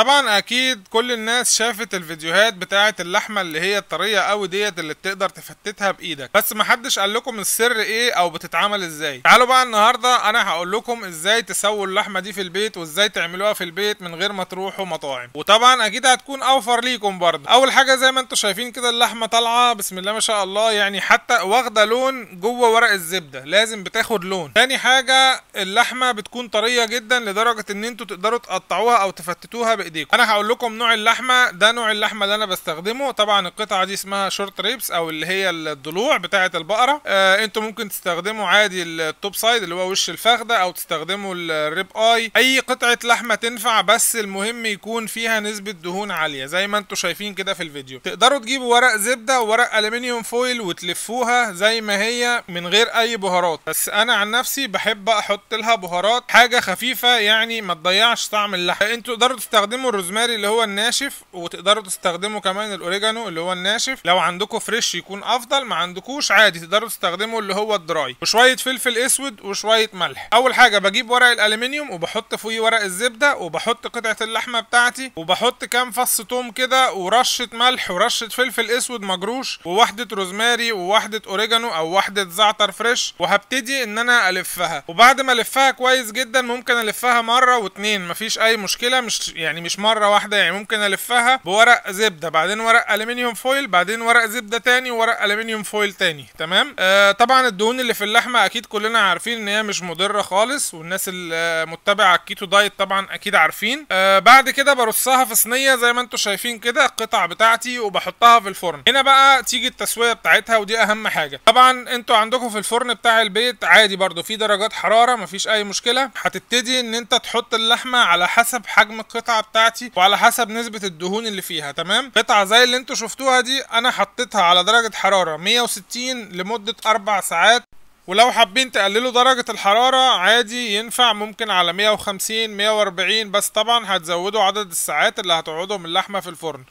طبعا اكيد كل الناس شافت الفيديوهات بتاعه اللحمه اللي هي الطريه قوي ديت اللي بتقدر تفتتها بايدك بس محدش قال لكم السر ايه او بتتعمل ازاي تعالوا بقى النهارده انا هقول لكم ازاي تسووا اللحمه دي في البيت وازاي تعملوها في البيت من غير ما تروحوا مطاعم وطبعا اكيد هتكون اوفر ليكم برضه اول حاجه زي ما انتم شايفين كده اللحمه طالعه بسم الله ما شاء الله يعني حتى واخده لون جوه ورق الزبده لازم بتاخد لون تاني حاجه اللحمه بتكون طريه جدا لدرجه ان انتوا تقدروا تقطعوها او تفتتوها ايديكم انا هقول لكم نوع اللحمه ده نوع اللحمه اللي انا بستخدمه طبعا القطعه دي اسمها شورت ريبس او اللي هي الضلوع بتاعه البقره آه انتوا ممكن تستخدموا عادي التوب سايد اللي هو وش الفخده او تستخدموا الريب اي اي قطعه لحمه تنفع بس المهم يكون فيها نسبه دهون عاليه زي ما انتوا شايفين كده في الفيديو تقدروا تجيبوا ورق زبده وورق الومنيوم فويل وتلفوها زي ما هي من غير اي بهارات بس انا عن نفسي بحب احط لها بهارات حاجه خفيفه يعني ما تضيعش طعم اللحمه انتوا تقدروا تستخدموا تستخدموا الروزماري اللي هو الناشف وتقدروا تستخدموا كمان الاوريجانو اللي هو الناشف لو عندكم فريش يكون افضل ما عندكوش عادي تقدروا تستخدموا اللي هو الدراي وشويه فلفل اسود وشويه ملح اول حاجه بجيب ورق الالومنيوم وبحط فوقيه ورق الزبده وبحط قطعه اللحمه بتاعتي وبحط كام فص توم كده ورشه ملح ورشه فلفل اسود مجروش وواحده روزماري وواحده اوريجانو او واحده زعتر فريش وهبتدي ان انا الفها وبعد ما الفها كويس جدا ممكن الفها مره واتنين مفيش اي مشكله مش يعني مش مره واحده يعني ممكن الفها بورق زبده بعدين ورق الومنيوم فويل بعدين ورق زبده تاني وورق الومنيوم فويل تاني تمام آه طبعا الدهون اللي في اللحمه اكيد كلنا عارفين ان هي مش مضره خالص والناس المتبعه آه، الكيتو دايت طبعا اكيد عارفين آه بعد كده برصها في صينيه زي ما انتم شايفين كده القطع بتاعتي وبحطها في الفرن هنا بقى تيجي التسويه بتاعتها ودي اهم حاجه طبعا انتوا عندكم في الفرن بتاع البيت عادي برضو في درجات حراره مفيش اي مشكله هتبتدي ان انت تحط اللحمه على حسب حجم القطعه بتاعتك بتاعتي وعلى حسب نسبه الدهون اللي فيها تمام قطعه زي اللي انتوا شفتوها دي انا حطيتها على درجه حراره 160 لمده 4 ساعات ولو حابين تقللوا درجة الحرارة عادي ينفع ممكن على 150 140 بس طبعا هتزودوا عدد الساعات اللي هتقعدهم اللحمة في الفرن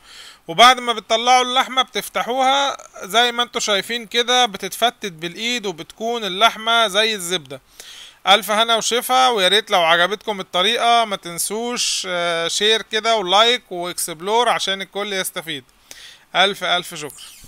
وبعد ما بتطلعوا اللحمة بتفتحوها زي ما انتوا شايفين كده بتتفتت بالايد وبتكون اللحمة زي الزبدة الف هنا وشفا ويا ريت لو عجبتكم الطريقه ما تنسوش شير آه، كده ولايك واكسبلور عشان الكل يستفيد الف الف شكر